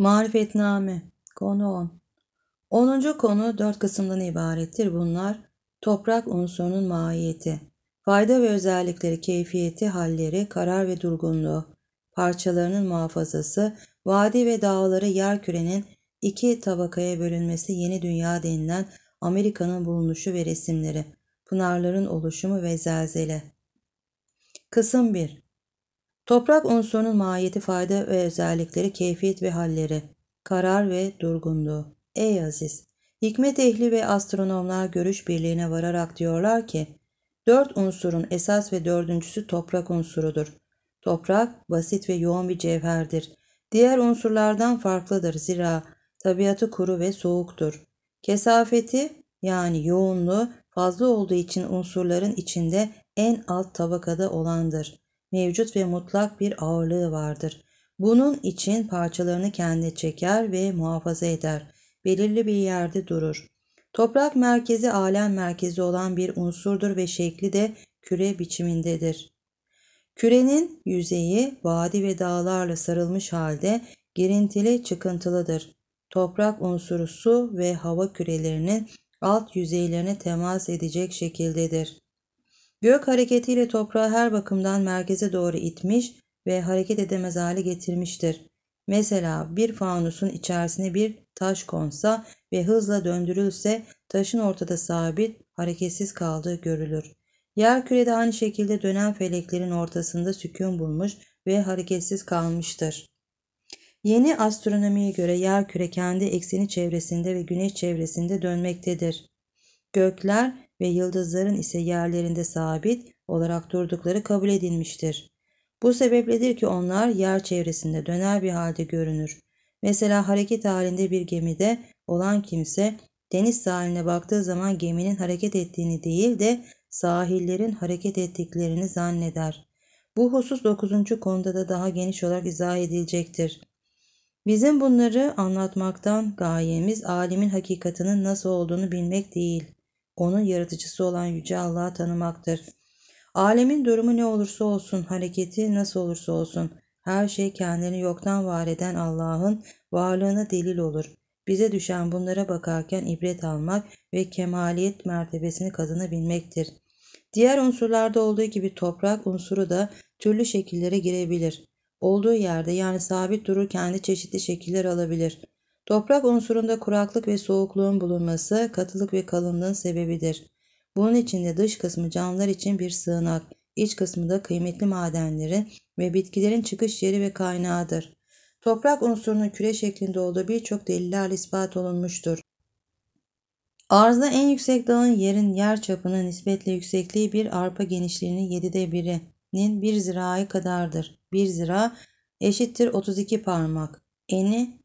Marifetname Konu 10 10. konu 4 kısımdan ibarettir. Bunlar toprak unsurunun mahiyeti, fayda ve özellikleri, keyfiyeti, halleri, karar ve durgunluğu, parçalarının muhafazası, vadi ve dağları yer kürenin iki tabakaya bölünmesi, yeni dünya denilen Amerika'nın bulunuşu ve resimleri, pınarların oluşumu ve zelzele. Kısım 1 Toprak unsurunun mahiyeti, fayda ve özellikleri, keyfiyet ve halleri, karar ve durgunluğu. Ey aziz! Hikmet ehli ve astronomlar görüş birliğine vararak diyorlar ki, dört unsurun esas ve dördüncüsü toprak unsurudur. Toprak basit ve yoğun bir cevherdir. Diğer unsurlardan farklıdır zira tabiatı kuru ve soğuktur. Kesafeti yani yoğunluğu fazla olduğu için unsurların içinde en alt tabakada olandır mevcut ve mutlak bir ağırlığı vardır. Bunun için parçalarını kendine çeker ve muhafaza eder. Belirli bir yerde durur. Toprak merkezi alem merkezi olan bir unsurdur ve şekli de küre biçimindedir. Kürenin yüzeyi vadi ve dağlarla sarılmış halde girintili çıkıntılıdır. Toprak unsuru su ve hava kürelerinin alt yüzeylerine temas edecek şekildedir. Gök hareketiyle toprağı her bakımdan merkeze doğru itmiş ve hareket edemez hale getirmiştir. Mesela bir fanusun içerisine bir taş konsa ve hızla döndürülse taşın ortada sabit, hareketsiz kaldığı görülür. Yer kürede aynı şekilde dönen feleklerin ortasında sükun bulmuş ve hareketsiz kalmıştır. Yeni astronomiye göre yer küre kendi ekseni çevresinde ve güneş çevresinde dönmektedir. Gökler ve yıldızların ise yerlerinde sabit olarak durdukları kabul edilmiştir. Bu sebepledir ki onlar yer çevresinde döner bir halde görünür. Mesela hareket halinde bir gemide olan kimse deniz sahiline baktığı zaman geminin hareket ettiğini değil de sahillerin hareket ettiklerini zanneder. Bu husus 9. konuda da daha geniş olarak izah edilecektir. Bizim bunları anlatmaktan gayemiz alimin hakikatinin nasıl olduğunu bilmek değil onun yaratıcısı olan Yüce Allah'ı tanımaktır. Alemin durumu ne olursa olsun, hareketi nasıl olursa olsun, her şey kendini yoktan var eden Allah'ın varlığına delil olur. Bize düşen bunlara bakarken ibret almak ve kemaliyet mertebesini kazanabilmektir. Diğer unsurlarda olduğu gibi toprak unsuru da türlü şekillere girebilir. Olduğu yerde yani sabit durur kendi çeşitli şekiller alabilir. Toprak unsurunda kuraklık ve soğukluğun bulunması katılık ve kalınlığın sebebidir. Bunun içinde dış kısmı canlılar için bir sığınak, iç kısmı da kıymetli madenlerin ve bitkilerin çıkış yeri ve kaynağıdır. Toprak unsurunun küre şeklinde olduğu birçok deliller ispat olunmuştur. Arzda en yüksek dağın yerin yer çapının nispetle yüksekliği bir arpa genişliğinin 7'de 1'inin 1 ziraya kadardır. 1 zira eşittir 32 parmak. Eni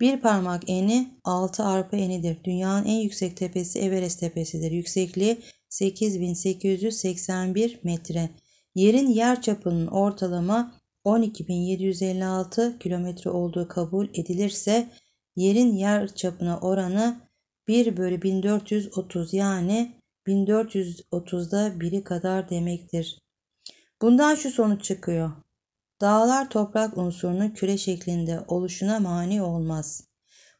bir parmak eni 6 arpa enidir. Dünyanın en yüksek tepesi Everest tepesidir. Yüksekliği 8881 metre. Yerin yer çapının ortalama 12756 kilometre olduğu kabul edilirse yerin yer çapına oranı 1 bölü 1430 yani 1430'da biri kadar demektir. Bundan şu sonuç çıkıyor. Dağlar toprak unsurunun küre şeklinde oluşuna mani olmaz.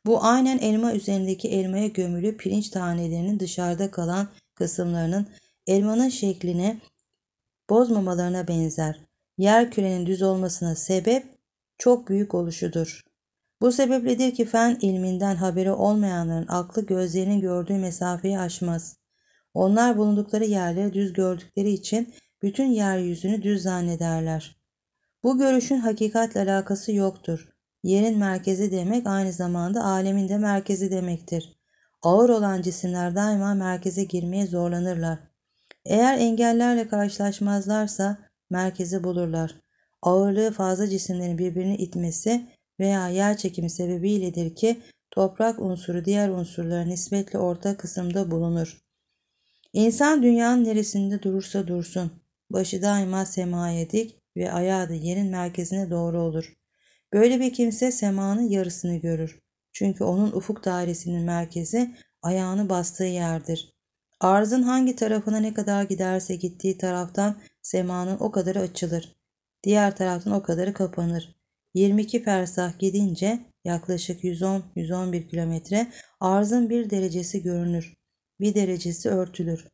Bu aynen elma üzerindeki elmaya gömülü pirinç tanelerinin dışarıda kalan kısımlarının elmanın şeklini bozmamalarına benzer. Yer kürenin düz olmasına sebep çok büyük oluşudur. Bu sebepledir ki fen ilminden haberi olmayanların aklı gözlerinin gördüğü mesafeyi aşmaz. Onlar bulundukları yerleri düz gördükleri için bütün yeryüzünü düz zannederler. Bu görüşün hakikatle alakası yoktur. Yerin merkezi demek aynı zamanda alemin de merkezi demektir. Ağır olan cisimler daima merkeze girmeye zorlanırlar. Eğer engellerle karşılaşmazlarsa merkezi bulurlar. Ağırlığı fazla cisimlerin birbirini itmesi veya yer çekimi sebebiyledir ki toprak unsuru diğer unsurlara nispetle orta kısımda bulunur. İnsan dünyanın neresinde durursa dursun, başı daima semaya dik, ve ayağı da yerin merkezine doğru olur. Böyle bir kimse semanın yarısını görür. Çünkü onun ufuk dairesinin merkezi ayağını bastığı yerdir. Arzın hangi tarafına ne kadar giderse gittiği taraftan semanın o kadarı açılır. Diğer taraftan o kadarı kapanır. 22 fersah gidince yaklaşık 110-111 kilometre arzın bir derecesi görünür. Bir derecesi örtülür.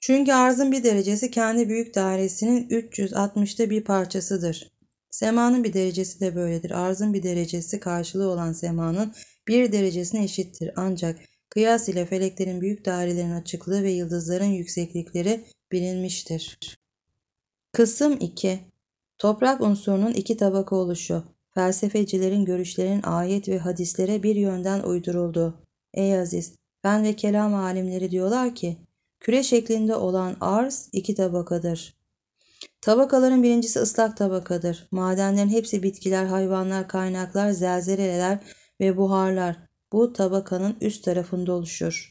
Çünkü arzın bir derecesi kendi büyük dairesinin 360'ta bir parçasıdır. Semanın bir derecesi de böyledir. Arzın bir derecesi karşılığı olan semanın bir derecesine eşittir. Ancak kıyas ile feleklerin büyük dairelerin açıklığı ve yıldızların yükseklikleri bilinmiştir. Kısım 2 Toprak unsurunun iki tabaka oluşu. Felsefecilerin görüşlerinin ayet ve hadislere bir yönden uyduruldu. Ey Aziz! Ben ve kelam alimleri diyorlar ki, Küre şeklinde olan arz iki tabakadır. Tabakaların birincisi ıslak tabakadır. Madenlerin hepsi bitkiler, hayvanlar, kaynaklar, zelzeleler ve buharlar. Bu tabakanın üst tarafında oluşur.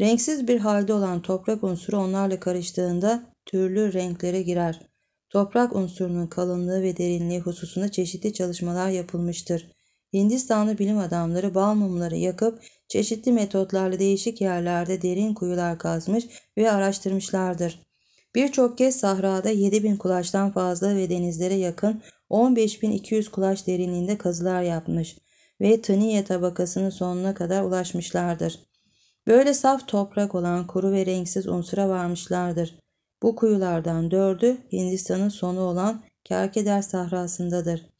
Renksiz bir halde olan toprak unsuru onlarla karıştığında türlü renklere girer. Toprak unsurunun kalınlığı ve derinliği hususunda çeşitli çalışmalar yapılmıştır. Hindistanlı bilim adamları bal mumları yakıp çeşitli metotlarla değişik yerlerde derin kuyular kazmış ve araştırmışlardır. Birçok kez sahrada 7000 kulaçtan fazla ve denizlere yakın 15200 kulaç derinliğinde kazılar yapmış ve Taniye tabakasının sonuna kadar ulaşmışlardır. Böyle saf toprak olan kuru ve renksiz unsura varmışlardır. Bu kuyulardan dördü Hindistan'ın sonu olan Kerkeder sahrasındadır.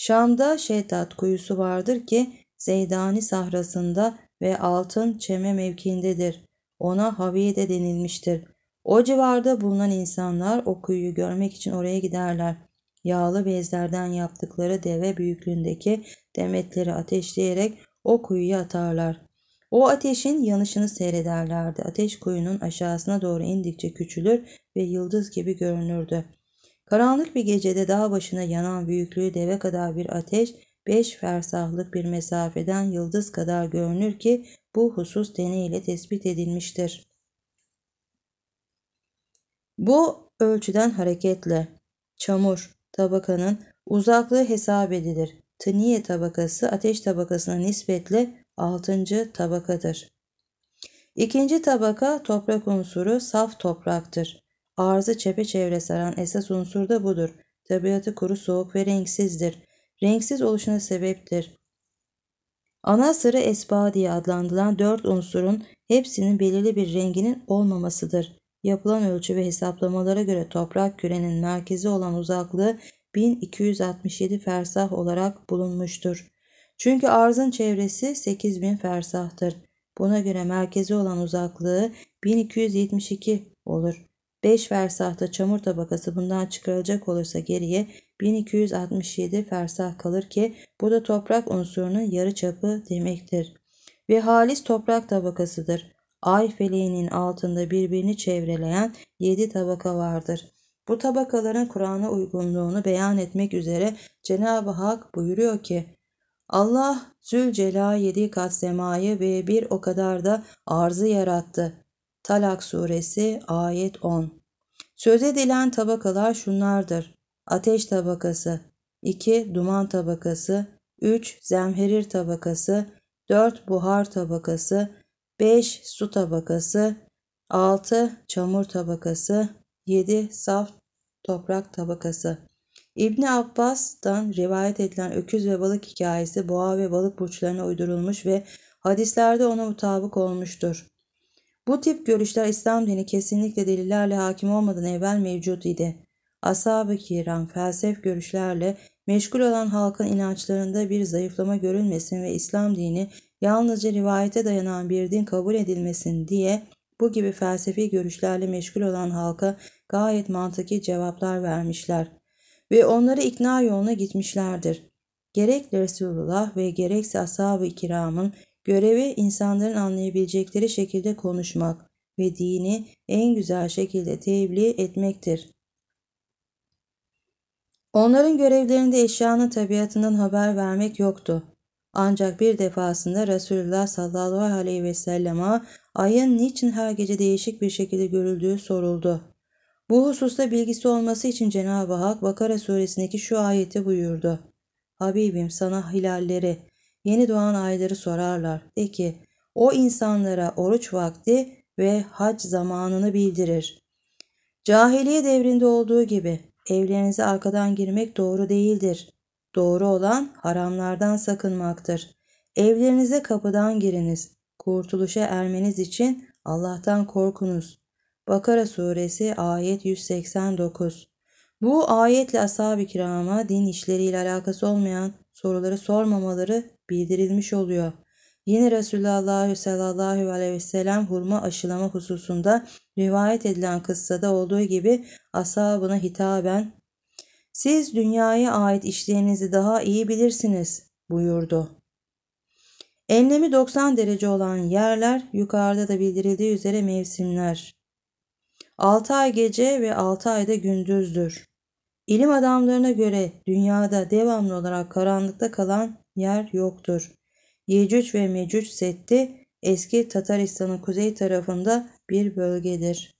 Şam'da Şehdat kuyusu vardır ki Zeydani sahrasında ve altın çeme mevkindedir. Ona Haviye de denilmiştir. O civarda bulunan insanlar o kuyuyu görmek için oraya giderler. Yağlı bezlerden yaptıkları deve büyüklüğündeki demetleri ateşleyerek o kuyuya atarlar. O ateşin yanışını seyrederlerdi. Ateş kuyunun aşağısına doğru indikçe küçülür ve yıldız gibi görünürdü. Karanlık bir gecede dağ başına yanan büyüklüğü deve kadar bir ateş, beş fersahlık bir mesafeden yıldız kadar görünür ki bu husus deneyle tespit edilmiştir. Bu ölçüden hareketle çamur tabakanın uzaklığı hesap edilir. Tniye tabakası ateş tabakasına nispetle 6. tabakadır. İkinci tabaka toprak unsuru saf topraktır. Arzı çepeçevre saran esas unsur da budur. Tabiatı kuru soğuk ve renksizdir. Renksiz oluşuna sebeptir. Ana sıra esba diye adlandırılan dört unsurun hepsinin belirli bir renginin olmamasıdır. Yapılan ölçü ve hesaplamalara göre toprak kürenin merkezi olan uzaklığı 1267 fersah olarak bulunmuştur. Çünkü arzın çevresi 8000 fersahtır. Buna göre merkezi olan uzaklığı 1272 olur. 5 fersahta çamur tabakası bundan çıkarılacak olursa geriye 1267 fersah kalır ki bu da toprak unsurunun yarı çapı demektir. Ve halis toprak tabakasıdır. Ay feleğinin altında birbirini çevreleyen 7 tabaka vardır. Bu tabakaların Kur'an'a uygunluğunu beyan etmek üzere Cenab-ı Hak buyuruyor ki Allah Zülcelal yedi kat semayı ve bir o kadar da arzı yarattı. Talak suresi ayet 10. Söz edilen tabakalar şunlardır. Ateş tabakası, 2. Duman tabakası, 3. Zemherir tabakası, 4. Buhar tabakası, 5. Su tabakası, 6. Çamur tabakası, 7. Saf toprak tabakası. İbni Abbas'tan rivayet edilen öküz ve balık hikayesi boğa ve balık burçlarına uydurulmuş ve hadislerde ona mutabık olmuştur. Bu tip görüşler İslam dini kesinlikle delillerle hakim olmadan evvel mevcut idi. Ashab-ı kiram felsef görüşlerle meşgul olan halkın inançlarında bir zayıflama görülmesin ve İslam dini yalnızca rivayete dayanan bir din kabul edilmesin diye bu gibi felsefi görüşlerle meşgul olan halka gayet mantıki cevaplar vermişler ve onları ikna yoluna gitmişlerdir. Gerek Resulullah ve gerekse ashab-ı kiramın Görevi insanların anlayabilecekleri şekilde konuşmak ve dini en güzel şekilde tebliğ etmektir. Onların görevlerinde eşyanın tabiatından haber vermek yoktu. Ancak bir defasında Resulullah sallallahu aleyhi ve selleme ayın niçin her gece değişik bir şekilde görüldüğü soruldu. Bu hususta bilgisi olması için Cenab-ı Hak Bakara suresindeki şu ayeti buyurdu. Habibim sana hilalleri, yeni doğan ayları sorarlar. De ki o insanlara oruç vakti ve hac zamanını bildirir. Cahiliye devrinde olduğu gibi evlerinize arkadan girmek doğru değildir. Doğru olan haramlardan sakınmaktır. Evlerinize kapıdan giriniz. Kurtuluşa ermeniz için Allah'tan korkunuz. Bakara suresi ayet 189. Bu ayetle ashab-ı kirama din işleriyle alakası olmayan soruları sormamaları bildirilmiş oluyor. Yine Resulullah sallallahu aleyhi ve sellem hurma aşılama hususunda rivayet edilen kıssada olduğu gibi ashabına hitaben siz dünyaya ait işlerinizi daha iyi bilirsiniz buyurdu. Enlemi 90 derece olan yerler yukarıda da bildirildiği üzere mevsimler. 6 ay gece ve 6 ayda gündüzdür. İlim adamlarına göre dünyada devamlı olarak karanlıkta kalan yer yoktur. Yecüc ve Mecüc Setti eski Tataristan'ın kuzey tarafında bir bölgedir.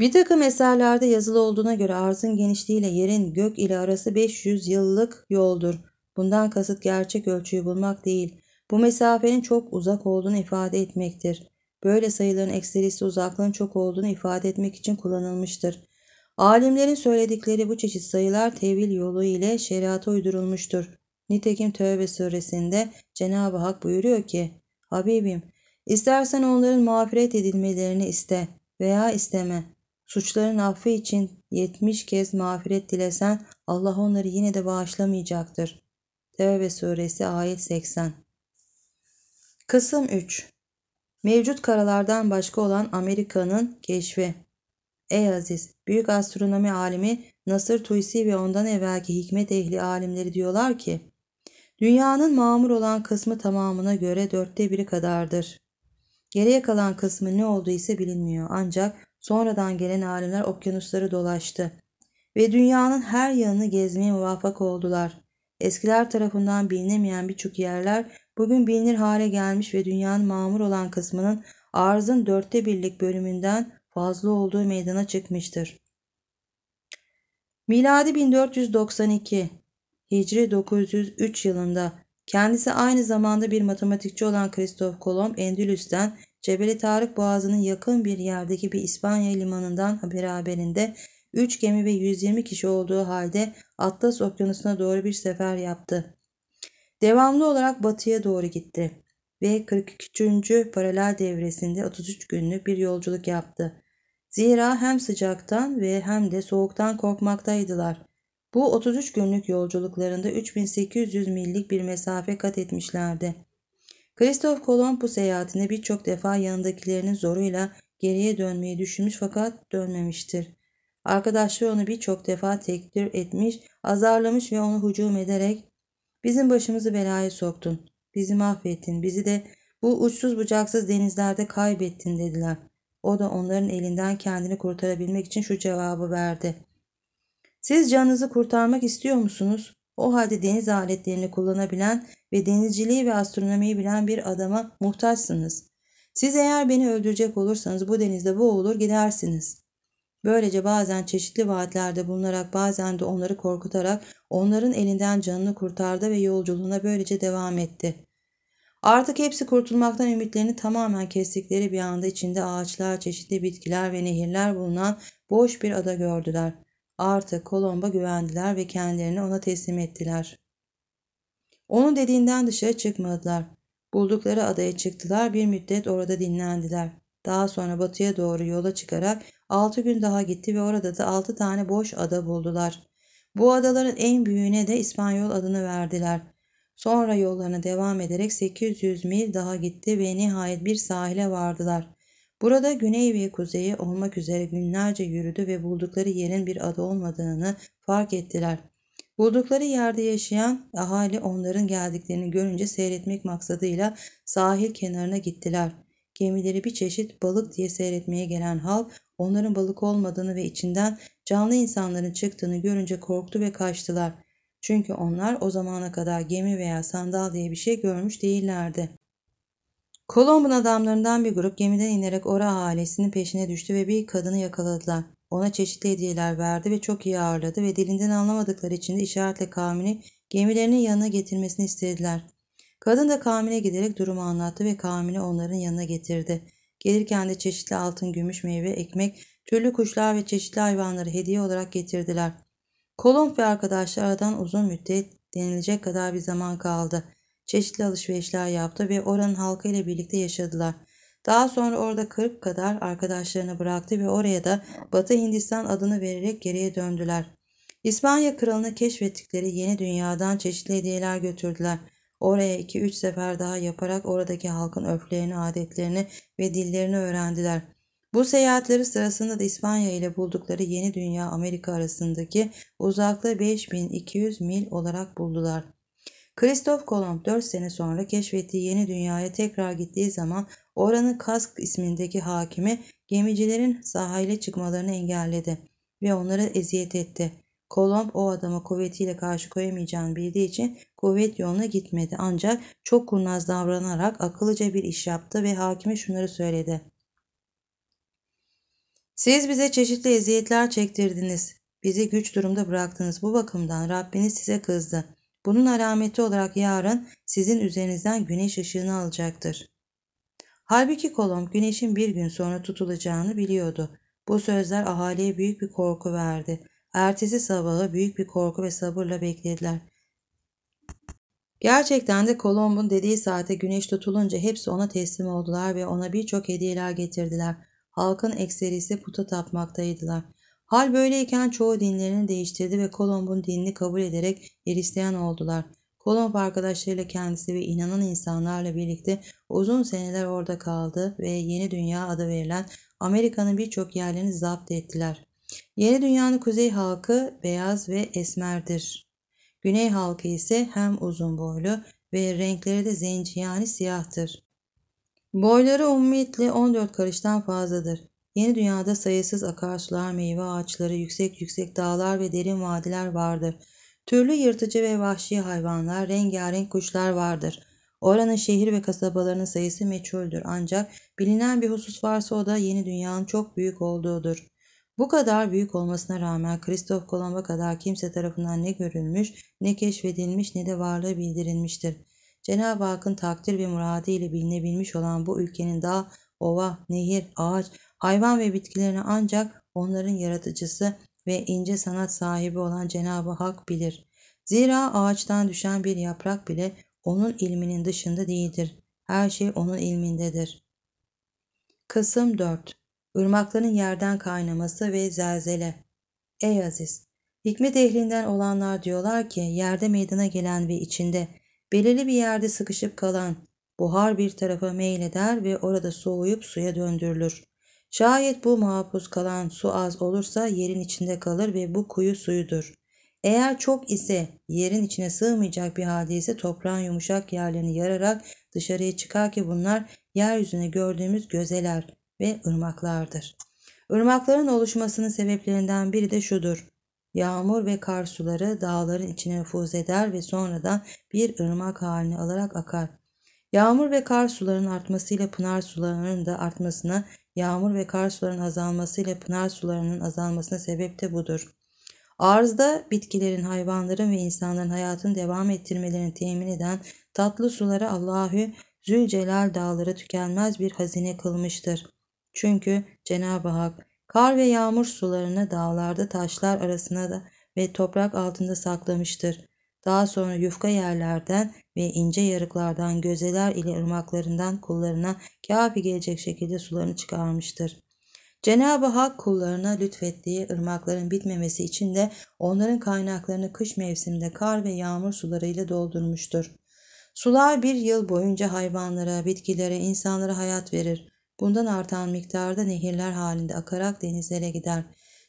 Bir takım eserlerde yazılı olduğuna göre arzın genişliğiyle yerin gök ile arası 500 yıllık yoldur. Bundan kasıt gerçek ölçüyü bulmak değil, bu mesafenin çok uzak olduğunu ifade etmektir. Böyle sayıların ekserisi uzaklığın çok olduğunu ifade etmek için kullanılmıştır. Alimlerin söyledikleri bu çeşit sayılar tevil yolu ile şeriata uydurulmuştur. Nitekim Tövbe suresinde Cenab-ı Hak buyuruyor ki Habibim istersen onların mağfiret edilmelerini iste veya isteme. Suçların affı için yetmiş kez mağfiret dilesen Allah onları yine de bağışlamayacaktır. Tevbe suresi ayet 80 Kısım 3 Mevcut karalardan başka olan Amerika'nın keşfi Ey Aziz, büyük astronomi alimi Nasır Tuysi ve ondan evvelki hikmet ehli alimleri diyorlar ki, dünyanın mamur olan kısmı tamamına göre dörtte biri kadardır. Geriye kalan kısmı ne olduğu ise bilinmiyor ancak sonradan gelen alimler okyanusları dolaştı ve dünyanın her yanını gezmeye muvaffak oldular. Eskiler tarafından bilinemeyen birçok yerler bugün bilinir hale gelmiş ve dünyanın mamur olan kısmının arzın dörtte birlik bölümünden fazla olduğu meydana çıkmıştır. Miladi 1492, Hicri 903 yılında kendisi aynı zamanda bir matematikçi olan Kristof Kolomb Endülüs'ten Cebeli Tarık Boğazı'nın yakın bir yerdeki bir İspanya limanından beraberinde 3 gemi ve 120 kişi olduğu halde Atlas Okyanusu'na doğru bir sefer yaptı. Devamlı olarak batıya doğru gitti ve 43. paralel devresinde 33 günlük bir yolculuk yaptı. Zira hem sıcaktan ve hem de soğuktan korkmaktaydılar. Bu 33 günlük yolculuklarında 3800 millik bir mesafe kat etmişlerdi. Kristof Kolomb bu seyahatinde birçok defa yanındakilerinin zoruyla geriye dönmeyi düşünmüş fakat dönmemiştir. Arkadaşları onu birçok defa tekdir etmiş, azarlamış ve onu hücum ederek ''Bizim başımızı belaya soktun, bizi mahvettin, bizi de bu uçsuz bucaksız denizlerde kaybettin.'' dediler. O da onların elinden kendini kurtarabilmek için şu cevabı verdi. Siz canınızı kurtarmak istiyor musunuz? O halde deniz aletlerini kullanabilen ve denizciliği ve astronomiyi bilen bir adama muhtaçsınız. Siz eğer beni öldürecek olursanız bu denizde boğulur gidersiniz. Böylece bazen çeşitli vaatlerde bulunarak bazen de onları korkutarak onların elinden canını kurtardı ve yolculuğuna böylece devam etti.'' Artık hepsi kurtulmaktan ümitlerini tamamen kestikleri bir anda içinde ağaçlar, çeşitli bitkiler ve nehirler bulunan boş bir ada gördüler. Artık Kolomba güvendiler ve kendilerini ona teslim ettiler. Onun dediğinden dışarı çıkmadılar. Buldukları adaya çıktılar, bir müddet orada dinlendiler. Daha sonra batıya doğru yola çıkarak 6 gün daha gitti ve orada da 6 tane boş ada buldular. Bu adaların en büyüğüne de İspanyol adını verdiler.'' Sonra yollarına devam ederek 800 mil daha gitti ve nihayet bir sahile vardılar. Burada güney ve kuzeyi olmak üzere günlerce yürüdü ve buldukları yerin bir ada olmadığını fark ettiler. Buldukları yerde yaşayan ahali onların geldiklerini görünce seyretmek maksadıyla sahil kenarına gittiler. Gemileri bir çeşit balık diye seyretmeye gelen halk onların balık olmadığını ve içinden canlı insanların çıktığını görünce korktu ve kaçtılar.'' Çünkü onlar o zamana kadar gemi veya sandal diye bir şey görmüş değillerdi. Kolomb'un adamlarından bir grup gemiden inerek Ora ailesinin peşine düştü ve bir kadını yakaladılar. Ona çeşitli hediyeler verdi ve çok iyi ağırladı ve dilinden anlamadıkları için de işaretle kavmini gemilerinin yanına getirmesini istediler. Kadın da kavmine giderek durumu anlattı ve kavmini onların yanına getirdi. Gelirken de çeşitli altın, gümüş, meyve, ekmek, türlü kuşlar ve çeşitli hayvanları hediye olarak getirdiler. Kolomb ve arkadaşlar uzun müddet denilecek kadar bir zaman kaldı. Çeşitli alışverişler yaptı ve oranın halkı ile birlikte yaşadılar. Daha sonra orada 40 kadar arkadaşlarını bıraktı ve oraya da Batı Hindistan adını vererek geriye döndüler. İspanya kralını keşfettikleri yeni dünyadan çeşitli hediyeler götürdüler. Oraya 2-3 sefer daha yaparak oradaki halkın örflerini, adetlerini ve dillerini öğrendiler. Bu seyahatleri sırasında da İspanya ile buldukları yeni dünya Amerika arasındaki uzaklığı 5200 mil olarak buldular. Kristof Kolomb 4 sene sonra keşfettiği yeni dünyaya tekrar gittiği zaman oranın Kask ismindeki hakimi gemicilerin sahile çıkmalarını engelledi ve onlara eziyet etti. Kolomb o adama kuvvetiyle karşı koyamayacağını bildiği için kuvvet yoluna gitmedi ancak çok kurnaz davranarak akıllıca bir iş yaptı ve hakime şunları söyledi. Siz bize çeşitli eziyetler çektirdiniz. Bizi güç durumda bıraktınız. Bu bakımdan Rabbiniz size kızdı. Bunun alameti olarak yarın sizin üzerinizden güneş ışığını alacaktır. Halbuki Kolom güneşin bir gün sonra tutulacağını biliyordu. Bu sözler ahaliye büyük bir korku verdi. Ertesi sabahı büyük bir korku ve sabırla beklediler. Gerçekten de Kolomb'un dediği saate güneş tutulunca hepsi ona teslim oldular ve ona birçok hediyeler getirdiler halkın ekserisi puta tapmaktaydılar. Hal böyleyken çoğu dinlerini değiştirdi ve Kolomb'un dinini kabul ederek Hristiyan oldular. Kolomb arkadaşlarıyla kendisi ve inanan insanlarla birlikte uzun seneler orada kaldı ve Yeni Dünya adı verilen Amerika'nın birçok yerlerini zapt ettiler. Yeni Dünya'nın kuzey halkı beyaz ve esmerdir. Güney halkı ise hem uzun boylu ve renkleri de zenci yani siyahtır. Boyları umumiyetle 14 karıştan fazladır. Yeni dünyada sayısız akarsular, meyve ağaçları, yüksek yüksek dağlar ve derin vadiler vardır. Türlü yırtıcı ve vahşi hayvanlar, rengarenk kuşlar vardır. Oranın şehir ve kasabalarının sayısı meçhuldür ancak bilinen bir husus varsa o da yeni dünyanın çok büyük olduğudur. Bu kadar büyük olmasına rağmen Kristof Kolomb'a kadar kimse tarafından ne görülmüş, ne keşfedilmiş ne de varlığı bildirilmiştir. Cenab-ı Hakk'ın takdir ve muradı ile bilinebilmiş olan bu ülkenin dağ, ova, nehir, ağaç, hayvan ve bitkilerini ancak onların yaratıcısı ve ince sanat sahibi olan Cenab-ı Hak bilir. Zira ağaçtan düşen bir yaprak bile onun ilminin dışında değildir. Her şey onun ilmindedir. Kısım 4. Irmakların yerden kaynaması ve zelzele. Ey Aziz! Hikmet ehlinden olanlar diyorlar ki yerde meydana gelen ve içinde belirli bir yerde sıkışıp kalan buhar bir tarafa meyleder ve orada soğuyup suya döndürülür. Şayet bu mahpus kalan su az olursa yerin içinde kalır ve bu kuyu suyudur. Eğer çok ise yerin içine sığmayacak bir halde ise toprağın yumuşak yerlerini yararak dışarıya çıkar ki bunlar yeryüzüne gördüğümüz gözeler ve ırmaklardır. Irmakların oluşmasının sebeplerinden biri de şudur. Yağmur ve kar suları dağların içine nüfuz eder ve sonradan bir ırmak halini alarak akar. Yağmur ve kar sularının artmasıyla pınar sularının da artmasına, yağmur ve kar sularının azalmasıyla pınar sularının azalmasına sebep de budur. Arzda bitkilerin, hayvanların ve insanların hayatını devam ettirmelerini temin eden tatlı suları Allahü Zülcelal dağları tükenmez bir hazine kılmıştır. Çünkü Cenab-ı Hak Kar ve yağmur sularını dağlarda taşlar arasına da ve toprak altında saklamıştır. Daha sonra yufka yerlerden ve ince yarıklardan gözeler ile ırmaklarından kullarına kafi gelecek şekilde sularını çıkarmıştır. Cenab-ı Hak kullarına lütfettiği ırmakların bitmemesi için de onların kaynaklarını kış mevsiminde kar ve yağmur sularıyla doldurmuştur. Sular bir yıl boyunca hayvanlara, bitkilere, insanlara hayat verir. Bundan artan miktarda nehirler halinde akarak denizlere gider.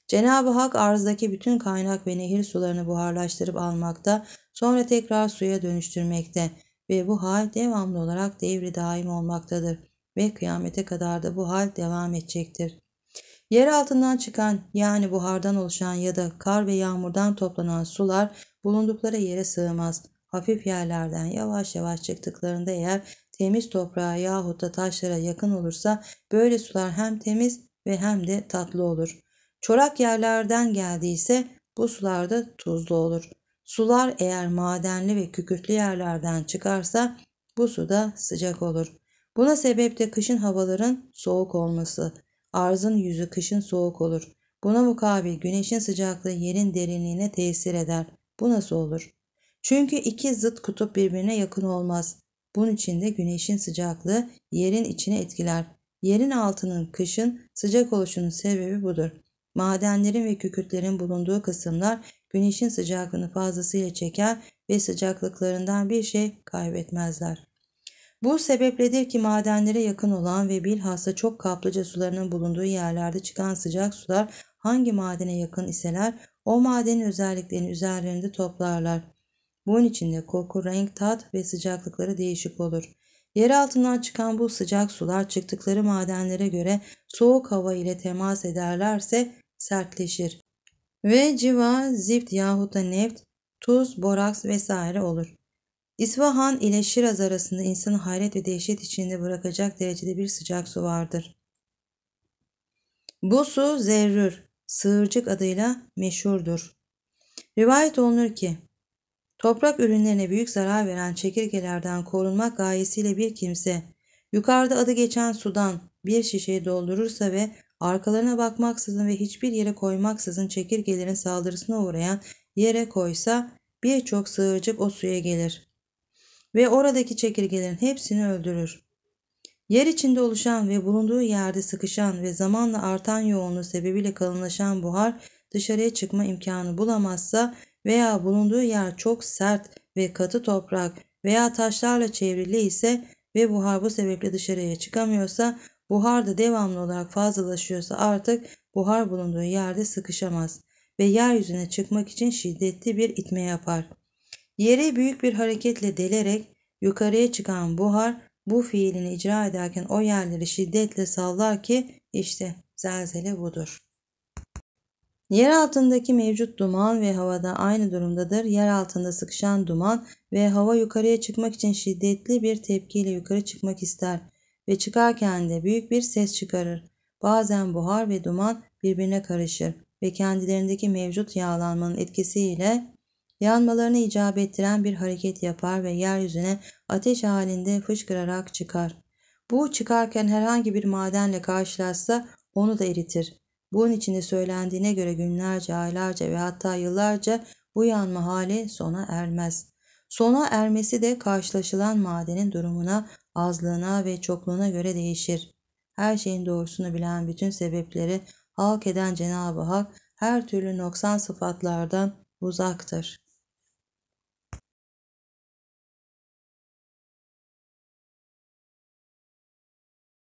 Cenab-ı Hak arzdaki bütün kaynak ve nehir sularını buharlaştırıp almakta, sonra tekrar suya dönüştürmekte ve bu hal devamlı olarak devri daim olmaktadır ve kıyamete kadar da bu hal devam edecektir. Yer altından çıkan yani buhardan oluşan ya da kar ve yağmurdan toplanan sular bulundukları yere sığmaz. Hafif yerlerden yavaş yavaş çıktıklarında eğer temiz toprağa yahut da taşlara yakın olursa böyle sular hem temiz ve hem de tatlı olur. Çorak yerlerden geldiyse bu sular da tuzlu olur. Sular eğer madenli ve kükürtlü yerlerden çıkarsa bu su da sıcak olur. Buna sebep de kışın havaların soğuk olması. Arzın yüzü kışın soğuk olur. Buna mukabil güneşin sıcaklığı yerin derinliğine tesir eder. Bu nasıl olur? Çünkü iki zıt kutup birbirine yakın olmaz. Bunun için de güneşin sıcaklığı yerin içine etkiler. Yerin altının kışın sıcak oluşunun sebebi budur. Madenlerin ve kükürtlerin bulunduğu kısımlar güneşin sıcaklığını fazlasıyla çeker ve sıcaklıklarından bir şey kaybetmezler. Bu sebepledir ki madenlere yakın olan ve bilhassa çok kaplıca sularının bulunduğu yerlerde çıkan sıcak sular hangi madene yakın iseler o madenin özelliklerini üzerlerinde toplarlar. Bunun içinde koku, renk, tat ve sıcaklıkları değişik olur. Yer altından çıkan bu sıcak sular çıktıkları madenlere göre soğuk hava ile temas ederlerse sertleşir. Ve civa, zift yahut da neft, tuz, boraks vesaire olur. İsvahan ile Şiraz arasında insanı hayret ve dehşet içinde bırakacak derecede bir sıcak su vardır. Bu su zerrür, sığırcık adıyla meşhurdur. Rivayet olunur ki Toprak ürünlerine büyük zarar veren çekirgelerden korunmak gayesiyle bir kimse yukarıda adı geçen sudan bir şişeyi doldurursa ve arkalarına bakmaksızın ve hiçbir yere koymaksızın çekirgelerin saldırısına uğrayan yere koysa birçok sığırcık o suya gelir ve oradaki çekirgelerin hepsini öldürür. Yer içinde oluşan ve bulunduğu yerde sıkışan ve zamanla artan yoğunluğu sebebiyle kalınlaşan buhar dışarıya çıkma imkanı bulamazsa veya bulunduğu yer çok sert ve katı toprak veya taşlarla çevrili ise ve buhar bu sebeple dışarıya çıkamıyorsa, buhar da devamlı olarak fazlalaşıyorsa artık buhar bulunduğu yerde sıkışamaz ve yeryüzüne çıkmak için şiddetli bir itme yapar. Yere büyük bir hareketle delerek yukarıya çıkan buhar bu fiilini icra ederken o yerleri şiddetle sallar ki işte zelzele budur. Yer altındaki mevcut duman ve havada aynı durumdadır. Yer altında sıkışan duman ve hava yukarıya çıkmak için şiddetli bir tepkiyle yukarı çıkmak ister ve çıkarken de büyük bir ses çıkarır. Bazen buhar ve duman birbirine karışır ve kendilerindeki mevcut yağlanmanın etkisiyle yanmalarını icap ettiren bir hareket yapar ve yeryüzüne ateş halinde fışkırarak çıkar. Bu çıkarken herhangi bir madenle karşılaşsa onu da eritir. Bunun içinde söylendiğine göre günlerce, aylarca ve hatta yıllarca bu yanma hali sona ermez. Sona ermesi de karşılaşılan madenin durumuna, azlığına ve çokluğuna göre değişir. Her şeyin doğrusunu bilen bütün sebepleri halk eden Cenab-ı Hak her türlü noksan sıfatlardan uzaktır.